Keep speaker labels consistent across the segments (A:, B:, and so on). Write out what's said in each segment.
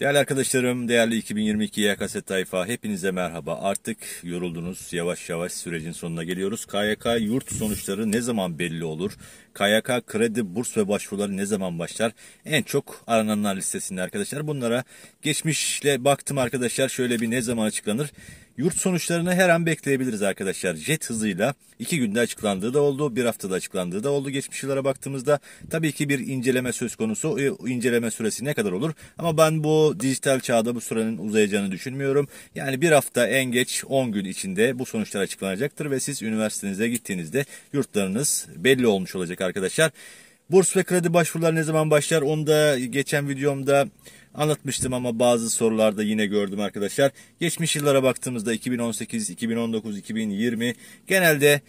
A: Değerli arkadaşlarım, değerli 2022 YKS tayfa hepinize merhaba. Artık yoruldunuz. Yavaş yavaş sürecin sonuna geliyoruz. KYK yurt sonuçları ne zaman belli olur? KYK kredi, burs ve başvuruları ne zaman başlar? En çok arananlar listesinde arkadaşlar. Bunlara geçmişle baktım arkadaşlar. Şöyle bir ne zaman açıklanır? Yurt sonuçlarını her an bekleyebiliriz arkadaşlar. Jet hızıyla iki günde açıklandığı da oldu, bir haftada açıklandığı da oldu. Geçmiş yıllara baktığımızda tabii ki bir inceleme söz konusu. E, inceleme süresi ne kadar olur? Ama ben bu dijital çağda bu sürenin uzayacağını düşünmüyorum. Yani bir hafta en geç 10 gün içinde bu sonuçlar açıklanacaktır ve siz üniversitenize gittiğinizde yurtlarınız belli olmuş olacak arkadaşlar. Burs ve kredi başvuruları ne zaman başlar? Onu da geçen videomda Anlatmıştım ama bazı sorularda yine gördüm arkadaşlar. Geçmiş yıllara baktığımızda 2018, 2019, 2020 genelde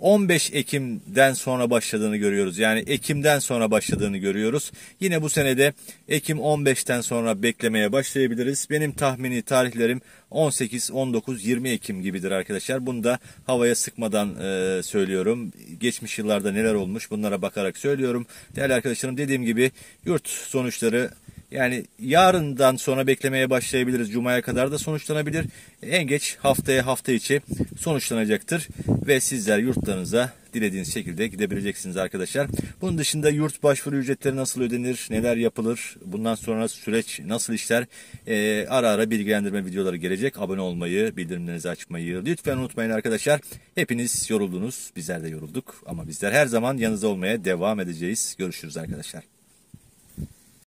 A: 15 e, Ekim'den sonra başladığını görüyoruz. Yani Ekim'den sonra başladığını görüyoruz. Yine bu senede Ekim 15'ten sonra beklemeye başlayabiliriz. Benim tahmini tarihlerim 18, 19, 20 Ekim gibidir arkadaşlar. Bunu da havaya sıkmadan e, söylüyorum. Geçmiş yıllarda neler olmuş bunlara bakarak söylüyorum. Değerli arkadaşlarım dediğim gibi yurt sonuçları yani yarından sonra beklemeye başlayabiliriz. Cuma'ya kadar da sonuçlanabilir. En geç haftaya hafta içi sonuçlanacaktır. Ve sizler yurtlarınıza dilediğiniz şekilde gidebileceksiniz arkadaşlar. Bunun dışında yurt başvuru ücretleri nasıl ödenir, neler yapılır, bundan sonra süreç nasıl işler e, ara ara bilgilendirme videoları gelecek. Abone olmayı, bildirimlerinizi açmayı lütfen unutmayın arkadaşlar. Hepiniz yoruldunuz, bizler de yorulduk ama bizler her zaman yanınızda olmaya devam edeceğiz. Görüşürüz arkadaşlar.